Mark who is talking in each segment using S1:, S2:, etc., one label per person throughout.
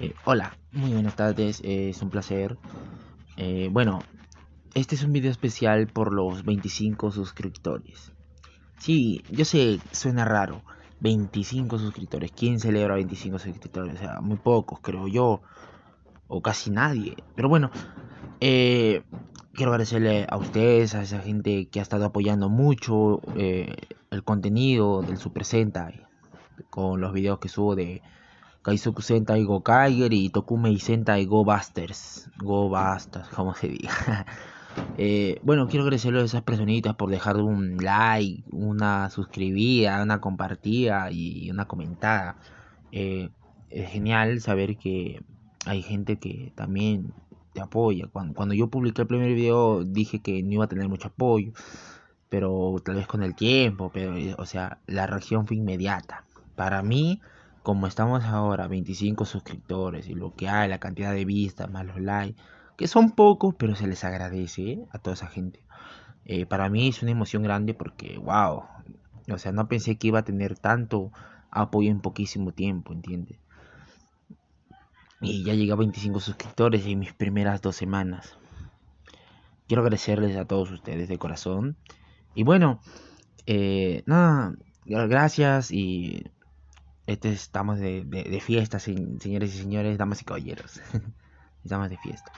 S1: Eh, hola, muy buenas tardes, eh, es un placer. Eh, bueno, este es un video especial por los 25 suscriptores. Sí, yo sé, suena raro. 25 suscriptores. ¿Quién celebra 25 suscriptores? O sea, muy pocos, creo yo. O casi nadie. Pero bueno, quiero agradecerle a ustedes, a esa gente que ha estado apoyando mucho el contenido del Sentai, con los videos que subo de Kaisuku Sentai Go Kiger y Tokumei Sentai Go Busters. Go Busters, como se diga. Eh, bueno, quiero agradecerles a esas personitas por dejar un like, una suscribida, una compartida y una comentada. Eh, es genial saber que hay gente que también te apoya. Cuando, cuando yo publiqué el primer video dije que no iba a tener mucho apoyo, pero tal vez con el tiempo, pero o sea, la reacción fue inmediata. Para mí como estamos ahora, 25 suscriptores y lo que hay, la cantidad de vistas, más los likes, que son pocos, pero se les agradece ¿eh? a toda esa gente. Eh, para mí es una emoción grande porque, wow, o sea, no pensé que iba a tener tanto apoyo en poquísimo tiempo, ¿entiendes? Y ya llegué a 25 suscriptores en mis primeras dos semanas. Quiero agradecerles a todos ustedes de corazón. Y bueno, eh, nada, gracias y este estamos de, de, fiesta, señores y señores, damas y caballeros. estamos de fiesta.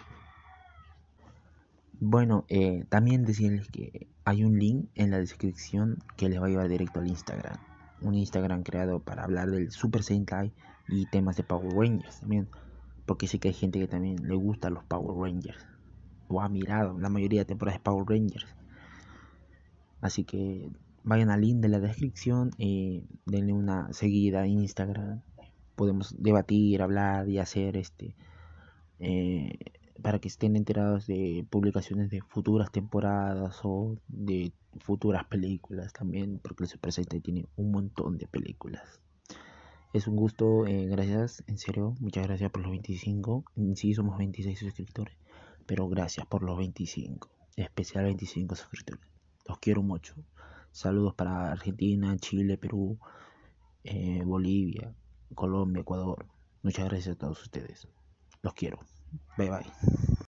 S1: Bueno, eh, también decirles que hay un link en la descripción que les va a llevar directo al Instagram. Un Instagram creado para hablar del Super Sentai y temas de Power Rangers también. Porque sé que hay gente que también le gusta los Power Rangers. O ha mirado la mayoría de temporadas de Power Rangers. Así que vayan al link de la descripción, y eh, denle una seguida a Instagram. Podemos debatir, hablar y hacer este eh, para que estén enterados de publicaciones de futuras temporadas o de futuras películas también, porque el Super tiene un montón de películas. Es un gusto, eh, gracias, en serio, muchas gracias por los 25. Mm, sí, somos 26 suscriptores, pero gracias por los 25, especial 25 suscriptores. Los quiero mucho. Saludos para Argentina, Chile, Perú, eh, Bolivia, Colombia, Ecuador. Muchas gracias a todos ustedes. Los quiero. Bye bye.